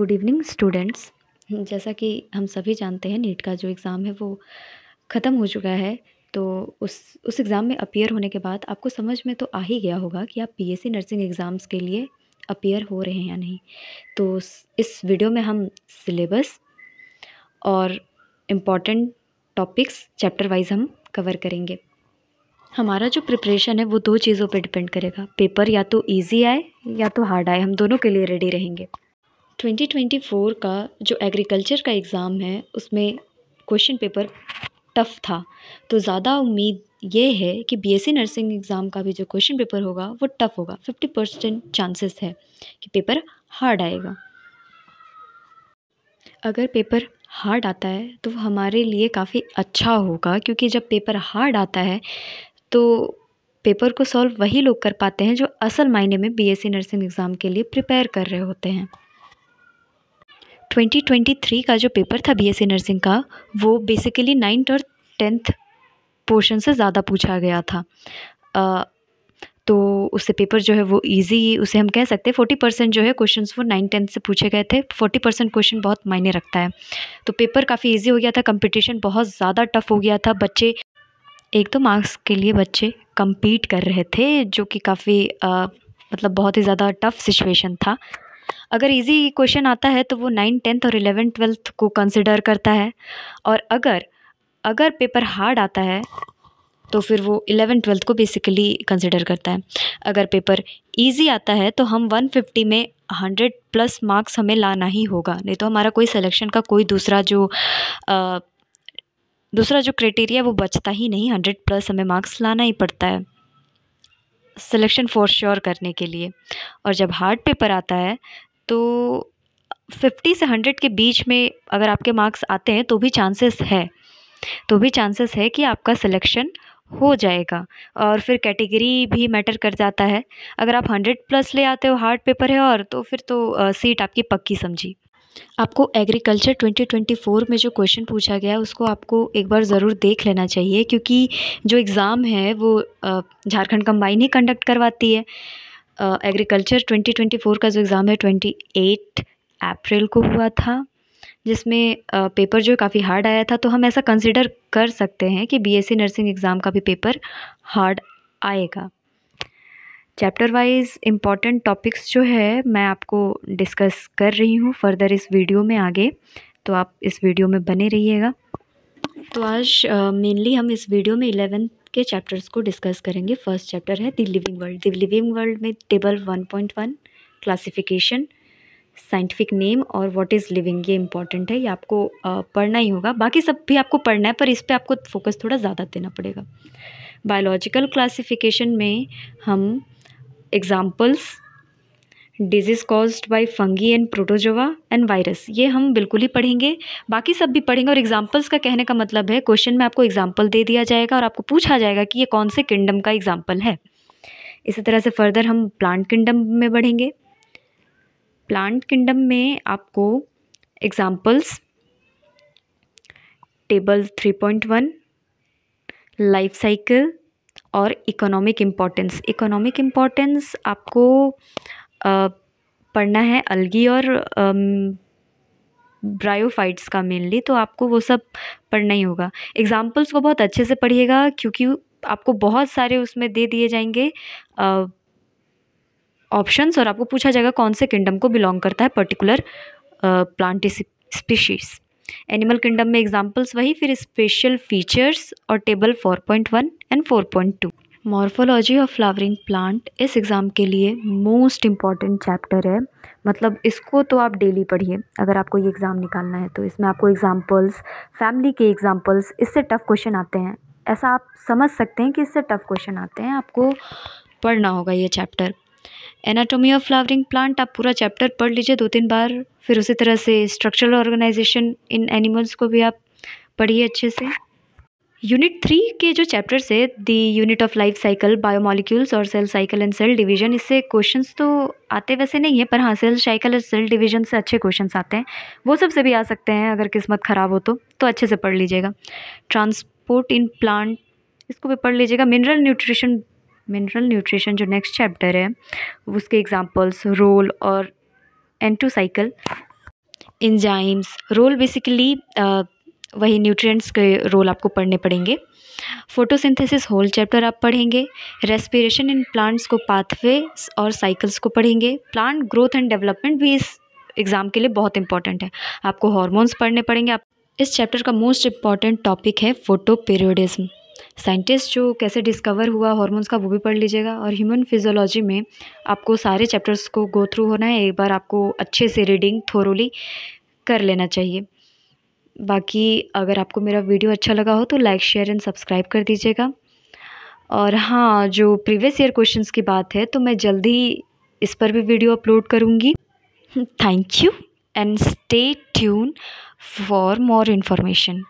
good evening students जैसा कि हम सभी जानते हैं नीट का जो एग्ज़ाम है वो ख़त्म हो चुका है तो उस उस एग्ज़ाम में अपियर होने के बाद आपको समझ में तो आ ही गया होगा कि आप पीएससी नर्सिंग एग्ज़ाम्स के लिए अपीयर हो रहे हैं या नहीं तो इस वीडियो में हम सिलेबस और इम्पॉर्टेंट टॉपिक्स चैप्टर वाइज हम कवर करेंगे हमारा जो प्रिपरेशन है वो दो चीज़ों पे डिपेंड करेगा पेपर या तो इजी आए या तो हार्ड आए हम दोनों के लिए रेडी रहेंगे 2024 का जो एग्रीकल्चर का एग्ज़ाम है उसमें क्वेश्चन पेपर टफ़ था तो ज़्यादा उम्मीद ये है कि बीएससी e नर्सिंग एग्ज़ाम का भी जो क्वेश्चन पेपर होगा वो टफ़ होगा फिफ्टी परसेंट चांसेस है कि पेपर हार्ड आएगा अगर पेपर हार्ड आता है तो हमारे लिए काफ़ी अच्छा होगा क्योंकि जब पेपर हार्ड आता है तो पेपर को सॉल्व वही लोग कर पाते हैं जो असल मायने में बीएससी e नर्सिंग एग्ज़ाम के लिए प्रिपेयर कर रहे होते हैं 2023 का जो पेपर था बीएससी नर्सिंग का वो बेसिकली नाइन्थ और टेंथ पोर्शन से ज़्यादा पूछा गया था आ, तो उससे पेपर जो है वो इजी उसे हम कह सकते हैं फोर्टी परसेंट जो है क्वेश्चन वो नाइन टेंथ से पूछे गए थे फोर्टी परसेंट क्वेश्चन बहुत मायने रखता है तो पेपर काफ़ी ईजी हो गया था कंपटीशन बहुत ज़्यादा टफ हो गया था बच्चे एक तो मार्क्स के लिए बच्चे कम्पीट कर रहे थे जो कि काफ़ी मतलब बहुत ही ज़्यादा टफ सिचुएशन था अगर इजी क्वेश्चन आता है तो वो नाइन टेंथ और इलेवन ट्वेल्थ को कंसिडर करता है और अगर अगर पेपर हार्ड आता है तो फिर वो इलेवन ट्वेल्थ को बेसिकली कंसिडर करता है अगर पेपर ईजी आता है तो हम वन फिफ्टी में हंड्रेड प्लस मार्क्स हमें लाना ही होगा नहीं तो हमारा कोई सिलेक्शन का कोई दूसरा जो आ, दूसरा जो क्राइटेरिया वो बचता ही नहीं हंड्रेड प्लस हमें मार्क्स लाना ही पड़ता है सिलेक्शन फॉर श्योर करने के लिए और जब हार्ड पेपर आता है तो फिफ्टी से हंड्रेड के बीच में अगर आपके मार्क्स आते हैं तो भी चांसेस है तो भी चांसेस है कि आपका सिलेक्शन हो जाएगा और फिर कैटेगरी भी मैटर कर जाता है अगर आप हंड्रेड प्लस ले आते हो हार्ड पेपर है और तो फिर तो सीट आपकी पक्की समझी आपको एग्रीकल्चर 2024 में जो क्वेश्चन पूछा गया है उसको आपको एक बार ज़रूर देख लेना चाहिए क्योंकि जो एग्ज़ाम है वो झारखंड कंबाइन ही कंडक्ट करवाती है एग्रीकल्चर 2024 का जो एग्ज़ाम है 28 अप्रैल को हुआ था जिसमें पेपर जो काफ़ी हार्ड आया था तो हम ऐसा कंसिडर कर सकते हैं कि बी नर्सिंग एग्ज़ाम का भी पेपर हार्ड आएगा चैप्टर वाइज इम्पॉर्टेंट टॉपिक्स जो है मैं आपको डिस्कस कर रही हूँ फर्दर इस वीडियो में आगे तो आप इस वीडियो में बने रहिएगा तो आज मेनली uh, हम इस वीडियो में इलेवेंथ के चैप्टर्स को डिस्कस करेंगे फर्स्ट चैप्टर है the living world the living world में table one point one classification scientific name और व्हाट इज़ लिविंग ये इम्पॉर्टेंट है ये आपको पढ़ना ही होगा बाकी सब भी आपको पढ़ना है पर इस पर आपको फोकस थोड़ा ज़्यादा देना पड़ेगा बायोलॉजिकल क्लासिफिकेशन में हम examples diseases caused by fungi and protozoa and virus ये हम बिल्कुल ही पढ़ेंगे बाकी सब भी पढ़ेंगे और एग्जाम्पल्स का कहने का मतलब है क्वेश्चन में आपको एग्जाम्पल दे दिया जाएगा और आपको पूछा जाएगा कि ये कौन से किंगडम का एग्जाम्पल है इसी तरह से फर्दर हम प्लांट किंगडम में बढ़ेंगे प्लांट किंगडम में आपको examples table three point one life cycle और इकोनॉमिक इम्पोर्टेंस इकोनॉमिक इम्पोर्टेंस आपको पढ़ना है अलगी और ब्रायोफाइट्स का मेनली तो आपको वो सब पढ़ना ही होगा एग्ज़ाम्पल्स को बहुत अच्छे से पढ़िएगा क्योंकि आपको बहुत सारे उसमें दे दिए जाएंगे ऑप्शंस और आपको पूछा जाएगा कौन से किंगडम को बिलोंग करता है particular plant species animal kingdom में एग्जांपल्स वही फिर स्पेशल फीचर्स और table 4.1 and four point two morphology of flowering plant इस एग्ज़ाम के लिए मोस्ट इम्पॉर्टेंट चैप्टर है मतलब इसको तो आप डेली पढ़िए अगर आपको ये एग्ज़ाम निकालना है तो इसमें आपको एग्ज़ाम्पल्स फैमिली के एग्ज़ाम्पल्स इससे टफ़ क्वेश्चन आते हैं ऐसा आप समझ सकते हैं कि इससे टफ़ क्वेश्चन आते हैं आपको पढ़ना होगा ये chapter anatomy of flowering plant आप पूरा चैप्टर पढ़ लीजिए दो तीन बार फिर उसी तरह से स्ट्रक्चरल ऑर्गेनाइजेशन इन एनिमल्स को भी आप पढ़िए अच्छे से यूनिट थ्री के जो चैप्टर्स है the unit of life cycle biomolecules और cell cycle and cell division इससे क्वेश्चंस तो आते वैसे नहीं है पर हाँ cell cycle and cell division से अच्छे क्वेश्चंस आते हैं वो सब से भी आ सकते हैं अगर किस्मत ख़राब हो तो तो अच्छे से पढ़ लीजिएगा ट्रांसपोर्ट इन प्लांट इसको भी पढ़ लीजिएगा मिनरल न्यूट्रिशन मिनरल न्यूट्रिशन जो नेक्स्ट चैप्टर है उसके एग्जाम्पल्स रोल और N two cycle enzymes role basically वही न्यूट्रिएंट्स के रोल आपको पढ़ने पड़ेंगे फोटोसिंथेसिस होल चैप्टर आप पढ़ेंगे रेस्पिरेशन इन प्लांट्स को पाथवे और साइकिल्स को पढ़ेंगे प्लांट ग्रोथ एंड डेवलपमेंट भी इस एग्ज़ाम के लिए बहुत इंपॉर्टेंट है आपको हॉर्मोन्स पढ़ने पड़ेंगे आप इस चैप्टर का मोस्ट इंपॉर्टेंट टॉपिक है फोटो पीरियडिज्म साइंटिस्ट जो कैसे डिस्कवर हुआ हॉर्मोन्स का वो भी पढ़ लीजिएगा और ह्यूमन फिजियोलॉजी में आपको सारे चैप्टर्स को गो थ्रू होना है एक बार आपको अच्छे से रीडिंग थोरोली कर लेना चाहिए बाकी अगर आपको मेरा वीडियो अच्छा लगा हो तो लाइक शेयर एंड सब्सक्राइब कर दीजिएगा और हाँ जो प्रीवियस ईयर क्वेश्चंस की बात है तो मैं जल्दी इस पर भी वीडियो अपलोड करूँगी thank you and stay tune for more information